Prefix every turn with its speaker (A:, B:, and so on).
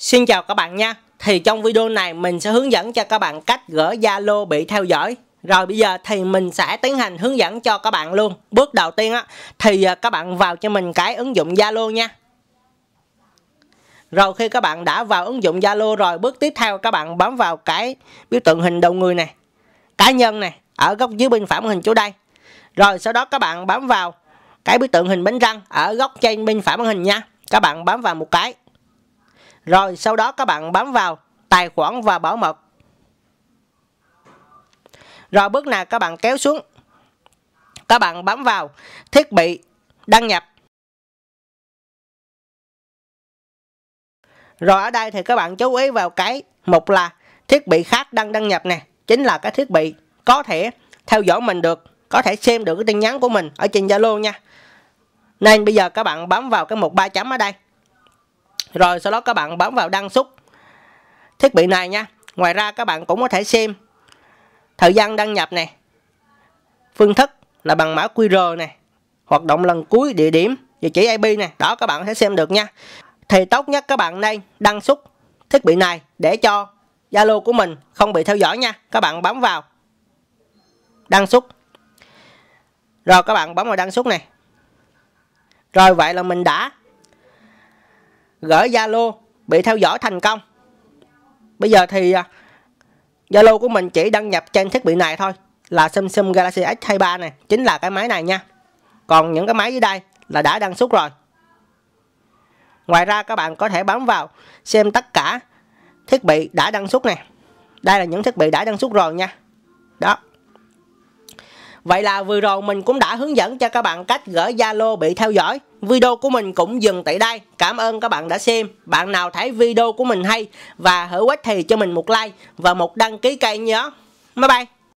A: Xin chào các bạn nha Thì trong video này mình sẽ hướng dẫn cho các bạn cách gỡ Zalo bị theo dõi Rồi bây giờ thì mình sẽ tiến hành hướng dẫn cho các bạn luôn Bước đầu tiên á Thì à, các bạn vào cho mình cái ứng dụng Zalo nha Rồi khi các bạn đã vào ứng dụng Zalo rồi Bước tiếp theo các bạn bấm vào cái biểu tượng hình đầu người này Cá nhân này Ở góc dưới bên phải màn hình chỗ đây Rồi sau đó các bạn bấm vào cái biểu tượng hình bánh răng ở góc trên bên phải màn hình nha Các bạn bấm vào một cái rồi sau đó các bạn bấm vào tài khoản và bảo mật. Rồi bước nào các bạn kéo xuống. Các bạn bấm vào
B: thiết bị đăng nhập.
A: Rồi ở đây thì các bạn chú ý vào cái mục là thiết bị khác đăng đăng nhập nè. Chính là cái thiết bị có thể theo dõi mình được. Có thể xem được cái tin nhắn của mình ở trên Zalo nha. Nên bây giờ các bạn bấm vào cái mục ba chấm ở đây rồi sau đó các bạn bấm vào đăng xuất thiết bị này nha ngoài ra các bạn cũng có thể xem thời gian đăng nhập này phương thức là bằng mã QR này hoạt động lần cuối địa điểm địa chỉ IP này đó các bạn có thể xem được nha thì tốt nhất các bạn nên đăng xuất thiết bị này để cho Zalo của mình không bị theo dõi nha các bạn bấm vào đăng xuất rồi các bạn bấm vào đăng xuất này rồi vậy là mình đã gửi Zalo bị theo dõi thành công. Bây giờ thì à, Zalo của mình chỉ đăng nhập trên thiết bị này thôi là Samsung Galaxy S23 này, chính là cái máy này nha. Còn những cái máy dưới đây là đã đăng xuất rồi. Ngoài ra các bạn có thể bấm vào xem tất cả thiết bị đã đăng xuất này. Đây là những thiết bị đã đăng xuất rồi nha. Đó. Vậy là vừa rồi mình cũng đã hướng dẫn cho các bạn cách gửi Zalo bị theo dõi video của mình cũng dừng tại đây. Cảm ơn các bạn đã xem. Bạn nào thấy video của mình hay và hữu ích thì cho mình một like và một đăng ký kênh
B: nhé. Bye bye.